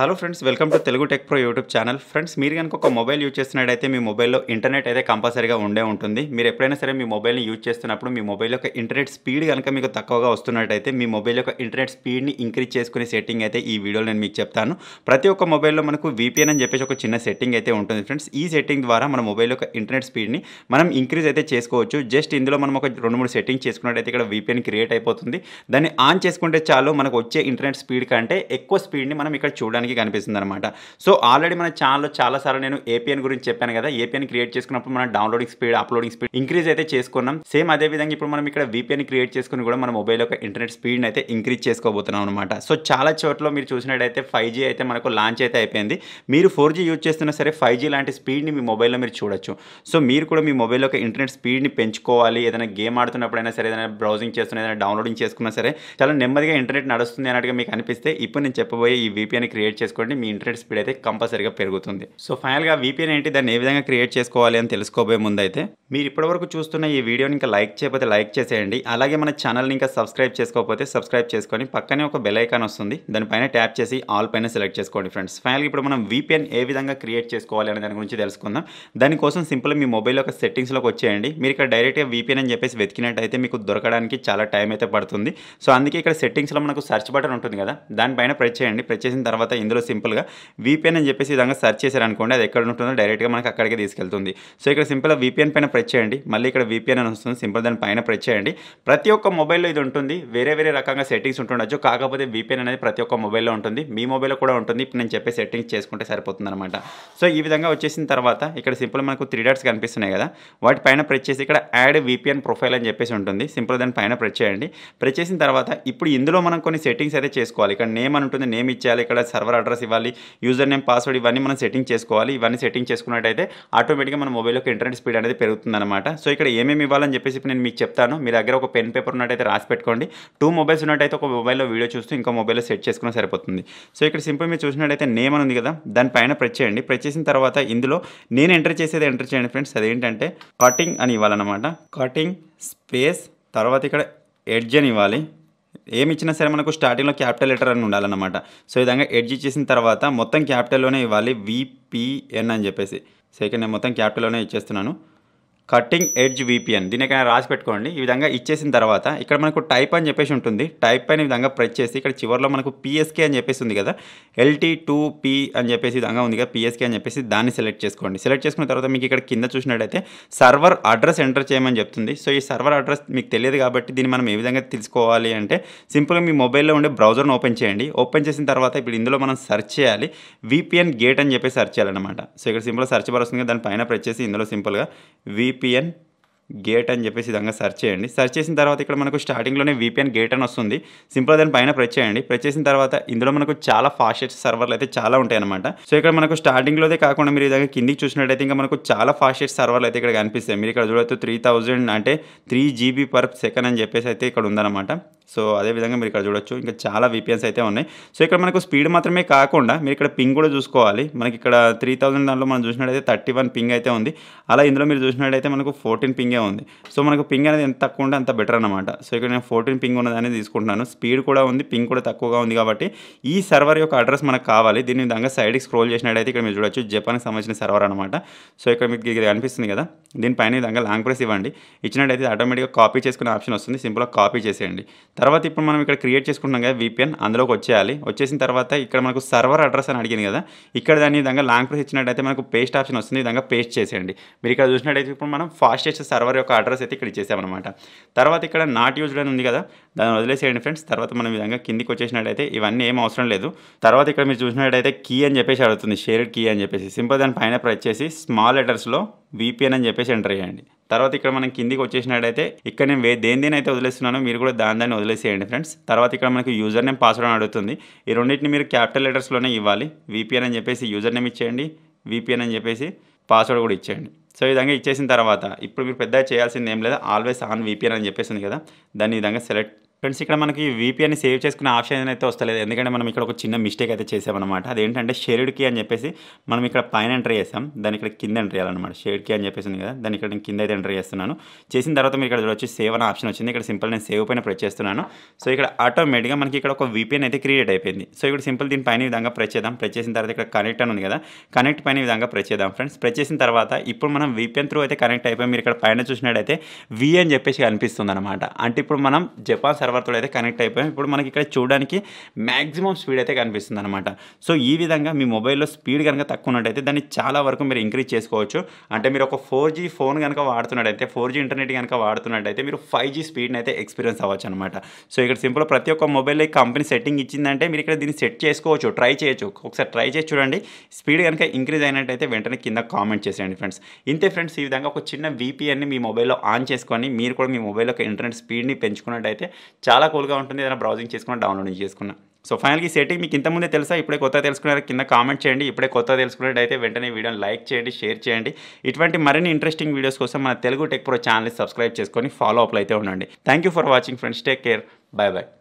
hello friends welcome to Telugu tech pro YouTube channel friends మీరు కనుక ఒక మొబైల్ యూజ్ చేస్తున్నట్టయితే మీ మొబైల్లో ఇంటర్నెట్ అయితే కంపల్సరీగా ఉండే ఉంటుంది మీరు ఎప్పుడైనా సరే మీ మొబైల్ని యూజ్ చేస్తున్నప్పుడు మీ మొబైల్ యొక్క ఇంటర్నెట్ స్పీడ్ కనుక మీకు తక్కువగా వస్తున్నట్టయితే మీ మొబైల్ యొక్క ఇంటర్నెట్ స్పీడ్ని ఇంక్రీజ్ చేసుకునే సెట్టింగ్ అయితే ఈ వీడియోలో నేను మీకు చెప్తాను ప్రతి ఒక్క మొబైల్లో మనకు విపిఎన్ అని చెప్పేసి ఒక చిన్న సెట్టింగ్ అయితే ఉంటుంది ఫ్రెండ్స్ ఈ సెట్టింగ్ ద్వారా మన మొబైల్ యొక్క ఇంటర్నెట్ స్పీడ్ని మనం ఇంక్రీజ్ అయితే చేసుకోవచ్చు జస్ట్ ఇందులో మనం ఒక రెండు మూడు సెట్టింగ్ చేసుకున్నట్టయితే ఇక్కడ విపిఎన్ క్రియేట్ అయిపోతుంది దాన్ని ఆన్ చేసుకుంటే చాలు మనకు వచ్చే ఇంటర్నెట్ స్పీడ్ కంటే ఎక్కువ స్పీడ్ని మనం ఇక్కడ చూడడానికి మనకి కనిపిస్తుంది అనమాట సో ఆల్రెడీ మన ఛానల్లో చాలాసార్లు నేను ఏపీఎన్ గురించి చెప్పాను కదా ఏపీఎన్ క్రియేట్ చేసుకున్నప్పుడు మనం downloading speed uploading speed increase అయితే చేసుకున్నాం సేమ్ అదే విధంగా ఇప్పుడు మనం ఇక్కడ వీపీఎన్ క్రియేట్ చేసుకుని కూడా మన మొబైల్ యొక్క ఇంటర్నెట్ స్పీడ్ని అయితే ఇంక్రీజ్ చేసుకోబోతున్నాం అనమాట సో చాలా చోట్ల మీరు చూసినట్టయితే ఫైవ్ అయితే మనకు లాంచ్ అయితే అయిపోయింది మీరు ఫోర్ జీ యూజ్ చేస్తున్నా సరే ఫైవ్ లాంటి స్పీడ్ని మీ మొబైల్లో మీరు చూడొచ్చు సో మీరు కూడా మీ మొబైల్ యొక్క ఇంటర్నెట్ స్పీడ్ని పెంచుకోవాలి ఏదైనా గేమ్ ఆడుతున్నప్పుడైనా సరే ఏదైనా బ్రౌజింగ్ చేస్తున్నా ఏదైనా డౌన్లోడింగ్ చేసుకున్నా సరే చాలా నెమ్మదిగా ఇంటర్నెట్ నడుస్తుంది అన్నట్టుగా మీకు అనిపిస్తే ఇప్పుడు నేను చెప్పబోయే ఈ వీపీఎన్ క్రియేట్ చేసుకోండి మీ ఇంటర్నెట్ స్పీడ్ అయితే కంపల్సరీగా పెరుగుతుంది సో ఫైనల్గా వీపీఎన్ ఏంటి దాన్ని ఏ విధంగా క్రియేట్ చేసుకోవాలి అని తెలుసుకోబోయే ముందు అయితే మీరు ఇప్పటివరకు చూస్తున్న ఈ వీడియోని ఇంకా లైక్ చేయకపోతే లైక్ చేసేయండి అలాగే మన ఛానల్ని ఇంకా సబ్స్క్రైబ్ చేసుకోకపోతే సబ్స్క్రైబ్ చేసుకొని పక్కనే ఒక బెల్ ఐకాన్ వస్తుంది దానిపైన ట్యాప్ చేసి ఆల్ పైన సెలెక్ట్ చేసుకోండి ఫ్రెండ్స్ ఫైనల్గా ఇప్పుడు మనం వీపీఎన్ ఏ విధంగా క్రియేట్ చేసుకోవాలి అనే దాని గురించి తెలుసుకుందాం దానికోసం సింపుల్ మీ మొబైల్ యొక్క సెట్టింగ్స్లోకి వచ్చేయండి మీరు ఇక్కడ డైరెక్ట్గా వీపీఎన్ అని చెప్పేసి వెతికినట్టయితే మీకు దొరకడానికి చాలా టైం అయితే పడుతుంది సో అందుకే ఇక్కడ సెట్టింగ్స్లో మనకు సెర్చ్ బటన్ ఉంటుంది కదా దానిపైన ప్రెస్ చేయండి ప్రెస్ చేసిన తర్వాత ఇందులో సింపుల్గా విపిఎన్ అని చెప్పేసి విధంగా సెర్చ్ చేశారనుకోండి అది ఎక్కడ ఉంటుందో డైరెక్ట్గా మనకి అక్కడికి తీసుకెళ్తుంది సో ఇక్కడ సింపుల్గా విపిఎన్ పైన ప్రెస్ చేయండి మళ్ళీ ఇక్కడ విపిఎన్ అని వస్తుంది సింపుల్ దాని పైన ప్రెస్ చేయండి ప్రతి ఒక్క మొబైల్లో ఇది ఉంటుంది వేరే వేరే రకంగా సెట్టింగ్స్ ఉంటుండొచ్చు కాకపోతే విపిఎన్ అనేది ప్రతి ఒక్క మొబైల్లో ఉంటుంది మీ మొబైల్లో కూడా ఉంటుంది ఇప్పుడు నేను చెప్పే సెట్టింగ్స్ చేసుకుంటే సరిపోతుంది అనమాట సో ఈ విధంగా వచ్చేసిన తర్వాత ఇక్కడ సింపుల్ మనకు త్రీ డాట్స్ కనిపిస్తున్నాయి కదా వాటి పైన ప్రెస్ చేసి ఇక్కడ యాడ్ విపిఎన్ ప్రొఫైల్ అని చెప్పేసి ఉంటుంది సింపుల్ దాని పైన ప్రెస్ చేయండి ప్రెస్ చేసిన తర్వాత ఇప్పుడు ఇందులో మనం కొన్ని సెట్టింగ్స్ అయితే చేసుకోవాలి ఇక్కడ నేమ్ అని ఉంటుంది నేమ్ ఇచ్చేయాలి ఇక్కడ సర్వర్ సర్వర్ అడ్రస్ ఇవ్వాలి యూజర్ నేమ్ పాస్వర్డ్ ఇవన్నీ మనం సెట్టింగ్ చేసుకోవాలి ఇవన్నీ సెట్టింగ్ చేసుకున్నట్టయితే ఆటోమేటిక్గా మన యొక్క ఇంటర్నెట్ స్పీడ్ అనేది పెరుగుతుందన్నమాట సో ఇక్కడ ఏమేమి ఇవ్వాలని చెప్పేసి నేను మీకు చెప్తాను మీ దగ్గర ఒక పెన్ పేపర్ ఉన్నట్టయితే రాసి పెట్టుకోండి టూ మొబైల్స్ ఉన్నట్టయితే ఒక మొబైల్లో వీడియో చూస్తూ ఇంకో మొబైల్లో సెట్ చేసుకున్న సరిపోతుంది సో ఇక్కడ సింపుల్ మీరు చూసినట్టయితే నేమ్ అని ఉంది కదా దానిపైన ప్రెస్ చేయండి ప్రెస్ చేసిన తర్వాత ఇందులో నేను ఎంటర్ చేసేది ఎంటర్ చేయండి ఫ్రెండ్స్ అదేంటంటే కటింగ్ అని ఇవ్వాలన్నమాట కటింగ్ స్పేస్ తర్వాత ఇక్కడ ఎడ్జ్ అని ఇవ్వాలి ఏమి ఇచ్చినా సరే మనకు స్టార్టింగ్లో క్యాపిటల్ లెటర్ అని ఉండాలన్నమాట సో ఈ విధంగా ఎడ్జ్ ఇచ్చేసిన తర్వాత మొత్తం క్యాపిటల్లోనే ఇవ్వాలి విపిఎన్ అని చెప్పేసి సో నేను మొత్తం క్యాపిటల్లోనే ఇచ్చేస్తున్నాను కటింగ్ ఎడ్జ్ విపిఎన్ దీనికైనా రాసి పెట్టుకోండి ఈ విధంగా ఇచ్చేసిన తర్వాత ఇక్కడ మనకు టైప్ అని చెప్పేసి ఉంటుంది టైప్ అని విధంగా ప్రెస్ చేసి ఇక్కడ చివరిలో మనకు పిఎస్కే అని చెప్పేసి ఉంది కదా ఎల్టీ టూ పి అని చెప్పేసి విధంగా ఉంది కదా పిఎస్కే అని చెప్పేసి దాన్ని సెలెక్ట్ చేసుకోండి సెలెక్ట్ చేసుకున్న తర్వాత మీకు ఇక్కడ కింద చూసినట్టయితే సర్వర్ అడ్రస్ ఎంటర్ చేయమని చెప్తుంది సో ఈ సర్వర్ అడ్రస్ మీకు తెలియదు కాబట్టి దీన్ని మనం ఏ విధంగా తెలుసుకోవాలి అంటే సింపుల్గా మీ మొబైల్లో ఉండే బ్రౌజర్ను ఓపెన్ చేయండి ఓపెన్ చేసిన తర్వాత ఇప్పుడు ఇందులో మనం సెర్చ్ చేయాలి విపిఎన్ గేట్ అని చెప్పి సెర్చ్ చేయాలన్నమాట సో ఇక్కడ సింపుల్గా సర్చ్ బార్ వస్తుంది దాని పైన ప్రెస్ చేసి ఇందులో సింపుల్గా విపి విపిఎన్ గేట్ అని చెప్పేసి విధంగా సెర్చ్ చేయండి సెర్చ్ చేసిన తర్వాత ఇక్కడ మనకు స్టార్టింగ్లోనే విపిఎన్ గేట్ అని వస్తుంది సింపుల్ దాని పైన ప్రెచ్ చేయండి ప్రెచ్ చేసిన తర్వాత ఇందులో మనకు చాలా ఫాస్టెస్ట్ సర్వర్లు అయితే చాలా ఉంటాయి సో ఇక్కడ మనకు స్టార్టింగ్లోదే కాకుండా మీరు విధంగా కిందికి చూసినట్టయితే ఇంకా మనకు చాలా ఫాస్టెస్ట్ సర్వర్లు అయితే ఇక్కడ కనిపిస్తాయి మీరు ఇక్కడ చూడవచ్చు త్రీ అంటే త్రీ జీబీ పర్ సెకండ్ అని చెప్పేసి అయితే ఇక్కడ ఉందన్నమాట సో అదేవిధంగా మీరు ఇక్కడ చూడొచ్చు ఇంకా చాలా విపిఎన్స్ అయితే ఉన్నాయి సో ఇక్కడ మనకు స్పీడ్ మాత్రమే కాకుండా మీరు ఇక్కడ పింగ్ కూడా చూసుకోవాలి మనకి ఇక్కడ త్రీ థౌసండ్ దాంట్లో మనం చూసినట్టయితే థర్టీ వన్ పింగ్ అయితే ఉంది అలా ఇందులో మీరు చూసినట్టయితే మనకు ఫోర్టీన్ పింగే ఉంది సో మనకు పింగ్ అనేది ఎంత తక్కువ ఉంటే అంత బెటర్ అనమాట సో ఇక్కడ నేను ఫోర్టీన్ పింగ్ ఉన్నదాన్ని తీసుకుంటున్నాను స్పీడ్ కూడా ఉంది పింగ్ కూడా తక్కువగా ఉంది కాబట్టి ఈ సర్వర్ యొక్క అడ్రస్ మనకు కావాలి దీని విధంగా సైడ్కి స్క్రోల్ చేసినట్టయితే ఇక్కడ మీరు చూడొచ్చు జపాన్కి సంబంధించిన సర్వర్ అనమాట సో ఇక్కడ మీకు ఇది కనిపిస్తుంది కదా దీనిపైన విధంగా లాంగ్ ప్రెస్ ఇవ్వండి ఇచ్చినట్టయితే ఆటోమేటిక్గా కాపీ చేసుకునే ఆప్షన్ వస్తుంది సింపుల్గా కాపీ చేసేయండి తర్వాత ఇప్పుడు మనం ఇక్కడ క్రియేట్ చేసుకుంటున్నాం కదా విపిఎన్ అందులోకి వచ్చేయాలి వచ్చేసిన తర్వాత ఇక్కడ మనకు సర్వర్ అడ్రస్ అని అడిగింది కదా ఇక్కడ దాని విధంగా లాంగ్ ప్రెస్ ఇచ్చినట్టయితే మనకు పేస్ట్ ఆప్షన్ వస్తుంది విధంగా పేస్ట్ చేసేయండి మీరు ఇక్కడ చూసినట్టయితే ఇప్పుడు మనం ఫాస్టెస్ట్ సర్వర్ యొక్క అడ్రస్ అయితే ఇక్కడ ఇచ్చేసామన్నమాట తర్వాత ఇక్కడ నాట్ యూజ్డ్ అని ఉంది కదా దాన్ని వదిలేసేయండి ఫ్రెండ్స్ తర్వాత మనం విధంగా కిందికి వచ్చేసినట్టయితే ఇవన్నీ ఏం అవసరం లేదు తర్వాత ఇక్కడ మీరు చూసినట్టయితే కీ అని చెప్పేసి అడుగుతుంది షేర్డ్ కీ అని చెప్పేసి సింపుల్ దాని పైన ప్రెస్ చేసి స్మాల్ లెటర్స్లో విపిఎన్ అని చెప్పేసి ఎంటర్ చేయండి తర్వాత ఇక్కడ మనం కిందికి వచ్చేసినట్టయితే ఇక్కడ నేను వే దేని దేని అయితే వదిలేస్తున్నానో మీరు కూడా దాని దాన్ని వదిలేసేయండి ఫ్రెండ్స్ తర్వాత ఇక్కడ మనకి యూజర్ నేమ్ పాస్వర్డ్ అని అడుగుతుంది ఈ రెండింటిని మీరు క్యాపిటల్ లెటర్స్లోనే ఇవ్వాలి విపిఎన్ అని చెప్పేసి యూజర్ నేమ్ ఇచ్చేయండి విపిఎన్ అని చెప్పేసి పాస్వర్డ్ కూడా ఇచ్చేయండి సో ఈ విధంగా ఇచ్చేసిన తర్వాత ఇప్పుడు మీరు పెద్ద చేయాల్సింది ఏం లేదు ఆల్వేస్ ఆన్ విపిఎన్ అని చెప్పేసింది కదా దాన్ని ఈ విధంగా సెలెక్ట్ ఫ్రెండ్స్ ఇక్కడ మనకి వీపీఎన్ని సేవ్ చేసుకునే ఆప్షన్ అయితే వస్తలేదు ఎందుకంటే మనం ఇక్కడ ఒక చిన్న మిస్టేక్ అయితే చేసామన్నమాట అదేంటంటే షేర్డ్ కీ అని చెప్పేసి మనం ఇక్కడ పైన ఎంటర్ చేసాం దాని ఇక్కడ కింద ఎంటర్ చేయాలన్నమాట షేర్డ్ కీ అని చెప్పేసింది కదా దాని ఇక్కడ నేను కింద అయితే ఎంటర్ చేస్తున్నాను చేసిన తర్వాత మీరు ఇక్కడ చూడొచ్చు సేవ్ అనే ఆప్షన్ వచ్చింది ఇక్కడ సింపుల్ నేను సేవ్ పైన ప్రెస్ చేస్తున్నాను సో ఇక్కడ ఆటోమేటిక్గా మనకి ఇక్కడ ఒక విపిఎన్ అయితే క్రియేట్ అయిపోయింది సో ఇక్కడ సింపుల్ దీని పైన విధంగా ప్రెస్ చేద్దాం ప్రెస్ చేసిన తర్వాత ఇక్కడ కనెక్ట్ అని ఉంది కదా కనెక్ట్ పైన విధంగా ప్రెస్ చేద్దాం ఫ్రెండ్స్ ప్రెస్ చేసిన తర్వాత ఇప్పుడు మనం విపిఎన్ త్రూ అయితే కనెక్ట్ అయిపోయి మీరు ఇక్కడ పైన చూసినట్టయితే వి అని చెప్పేసి కనిపిస్తుంది అనమాట అంటే ఇప్పుడు మనం జపాన్ సర్వర్తో అయితే కనెక్ట్ అయిపోయాం ఇప్పుడు మనకి ఇక్కడ చూడడానికి మ్యాక్సిమం స్పీడ్ అయితే కనిపిస్తుంది అనమాట సో ఈ విధంగా మీ మొబైల్లో స్పీడ్ కనుక తక్కువ ఉన్నట్టయితే దాన్ని చాలా వరకు మీరు ఇంక్రీజ్ చేసుకోవచ్చు అంటే మీరు ఒక ఫోర్ జీ ఫోన్ కనుక వాడుతున్నట్టయితే ఫోర్ ఇంటర్నెట్ కనుక వాడుతున్నట్టయితే మీరు ఫైవ్ జీ స్పీడ్ని అయితే ఎక్స్పీరియన్స్ అవ్వచ్చు అనమాట సో ఇక్కడ సింపుల్ ప్రతి ఒక్క మొబైల్ కంపెనీ సెట్టింగ్ ఇచ్చిందంటే మీరు ఇక్కడ దీన్ని సెట్ చేసుకోవచ్చు ట్రై చేయొచ్చు ఒకసారి ట్రై చేసి చూడండి స్పీడ్ కనుక ఇంక్రీజ్ అయినట్టయితే వెంటనే కింద కామెంట్ చేసేయండి ఫ్రెండ్స్ ఇంతే ఫ్రెండ్స్ ఈ విధంగా ఒక చిన్న విపిఎన్ని మీ మొబైల్లో ఆన్ చేసుకొని మీరు కూడా మీ మొబైల్లో ఇంటర్నెట్ స్పీడ్ని పెంచుకున్నట్టయితే చాలా కూల్గా ఉంటుంది ఏదైనా బ్రౌజింగ్ చేసుకున్నా డౌన్లోడ్ చేసుకున్నా సో ఫైనల్గా ఈ సెట్టింగ్ మీకు ఇంతకుముందే తెలుసా ఇప్పుడే కొత్త తెలుసుకున్నారా కింద కామెంట్ చేయండి ఇప్పుడే కొత్త తెలుసుకున్నట్టు అయితే వెంటనే వీడియోని లైక్ చేయండి షేర్ చేయండి ఇటువంటి మరిన్ని ఇంట్రెస్టింగ్ వీడియోస్ కోసం మన తెలుగు టెక్ ప్రో ఛానల్ని సబ్స్క్రైబ్ చేసుకొని ఫాలో అప్లు అయితే ఉండండి thank you for watching friends take care bye bye